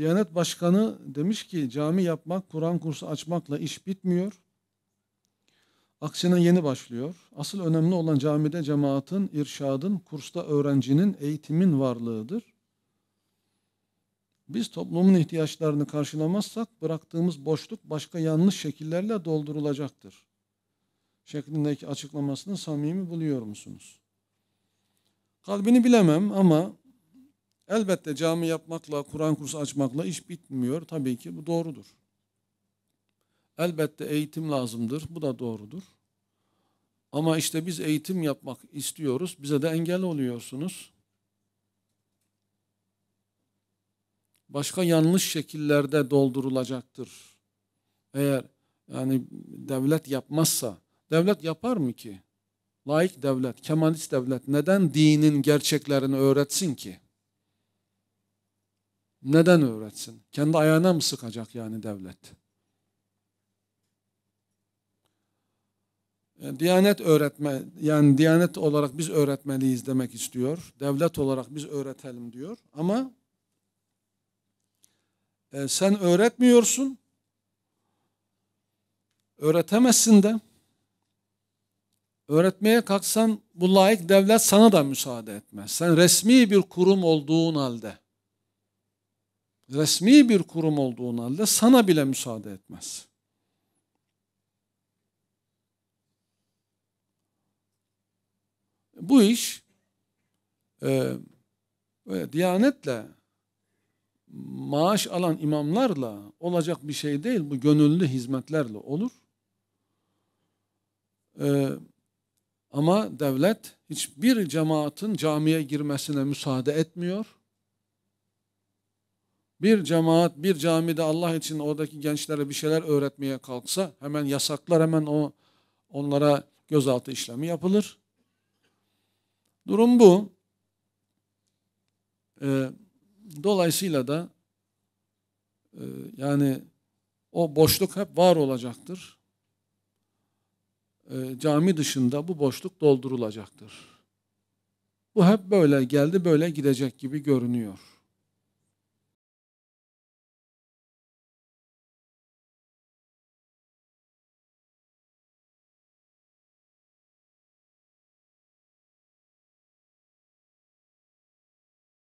Diyanet Başkanı demiş ki cami yapmak, Kur'an kursu açmakla iş bitmiyor. Aksine yeni başlıyor. Asıl önemli olan camide cemaatin, irşadın, kursta öğrencinin, eğitimin varlığıdır. Biz toplumun ihtiyaçlarını karşılamazsak bıraktığımız boşluk başka yanlış şekillerle doldurulacaktır. Şeklindeki açıklamasını samimi buluyor musunuz? Kalbini bilemem ama Elbette cami yapmakla, Kur'an kursu açmakla iş bitmiyor. Tabii ki bu doğrudur. Elbette eğitim lazımdır. Bu da doğrudur. Ama işte biz eğitim yapmak istiyoruz. Bize de engel oluyorsunuz. Başka yanlış şekillerde doldurulacaktır. Eğer yani devlet yapmazsa, devlet yapar mı ki? Laik devlet, kemalist devlet neden dinin gerçeklerini öğretsin ki? Neden öğretsin? Kendi ayağına mı sıkacak yani devlet? E, Diyanet öğretme, yani Diyanet olarak biz öğretmeliyiz demek istiyor. Devlet olarak biz öğretelim diyor. Ama e, sen öğretmiyorsun, öğretemezsin de. Öğretmeye kalksan bu layık devlet sana da müsaade etmez. Sen resmi bir kurum olduğun halde resmi bir kurum olduğun halde sana bile müsaade etmez. Bu iş e, diyanetle maaş alan imamlarla olacak bir şey değil. Bu gönüllü hizmetlerle olur. Ee, ama devlet hiçbir cemaatin camiye girmesine müsaade etmiyor bir cemaat bir camide Allah için oradaki gençlere bir şeyler öğretmeye kalksa hemen yasaklar hemen o onlara gözaltı işlemi yapılır. Durum bu. Ee, dolayısıyla da e, yani o boşluk hep var olacaktır. E, cami dışında bu boşluk doldurulacaktır. Bu hep böyle geldi böyle gidecek gibi görünüyor.